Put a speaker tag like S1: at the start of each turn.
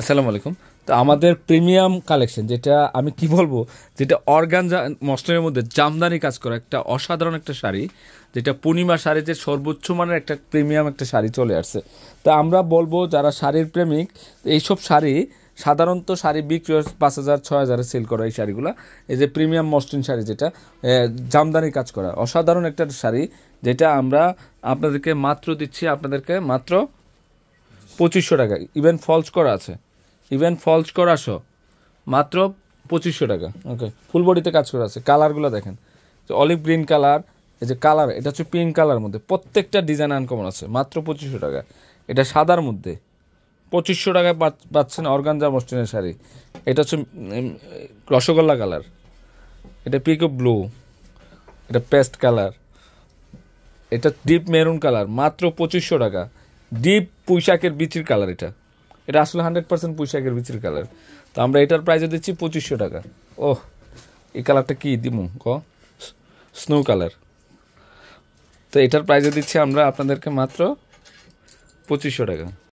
S1: আসসালামু আলাইকুম তো আমাদের প্রিমিয়াম কালেকশন যেটা আমি কি বলবো যেটা অর্গান মসলিনের মধ্যে জামদানি কাজ করা একটা অসাধারণ একটা শাড়ি যেটা পূর্ণিমা শাড়িতে সর্বোচ্চ মানের একটা প্রিমিয়াম একটা শাড়ি চলে আসছে তা আমরা বলবো যারা শাড়ির প্রেমিক এইসব শাড়ি সাধারণত শাড়ি বিক্রি হয় পাঁচ হাজার ছয় হাজারে সেল করা এই শাড়িগুলো এই যে প্রিমিয়াম মসলিন শাড়ি যেটা জামদানি কাজ করা অসাধারণ একটা শাড়ি যেটা আমরা আপনাদেরকে মাত্র দিচ্ছি আপনাদেরকে মাত্র পঁচিশশো টাকা ইভেন ফলস করা আছে ইভেন ফলস করা সহ মাত্র পঁচিশশো টাকা ওকে ফুল বডিতে কাজ করা আছে কালারগুলো দেখেন যে অলিভ গ্রিন কালার এই যে কালার এটা হচ্ছে পিঙ্ক কালার মধ্যে প্রত্যেকটা ডিজাইন আনকমন আছে মাত্র পঁচিশশো টাকা এটা সাদার মধ্যে পঁচিশশো টাকায় পাচ্ছেন অর্গানজা মস্টিনের শাড়ি এটা হচ্ছে রসগোল্লা কালার এটা পিকো ব্লু এটা পেস্ট কালার এটা ডিপ মেরুন কালার মাত্র পঁচিশশো টাকা ডিপ পুঁইশাকের বিচির কালার এটা এটা আসলে হান্ড্রেড পার্সেন্ট পুঁইশাকের বিচির কালার তো আমরা এটার প্রাইসে দিচ্ছি পঁচিশশো টাকা ও এই কালারটা কি দিমু ক স্নো কালার তো এটার প্রাইসে দিচ্ছি আমরা আপনাদেরকে মাত্র পঁচিশশো টাকা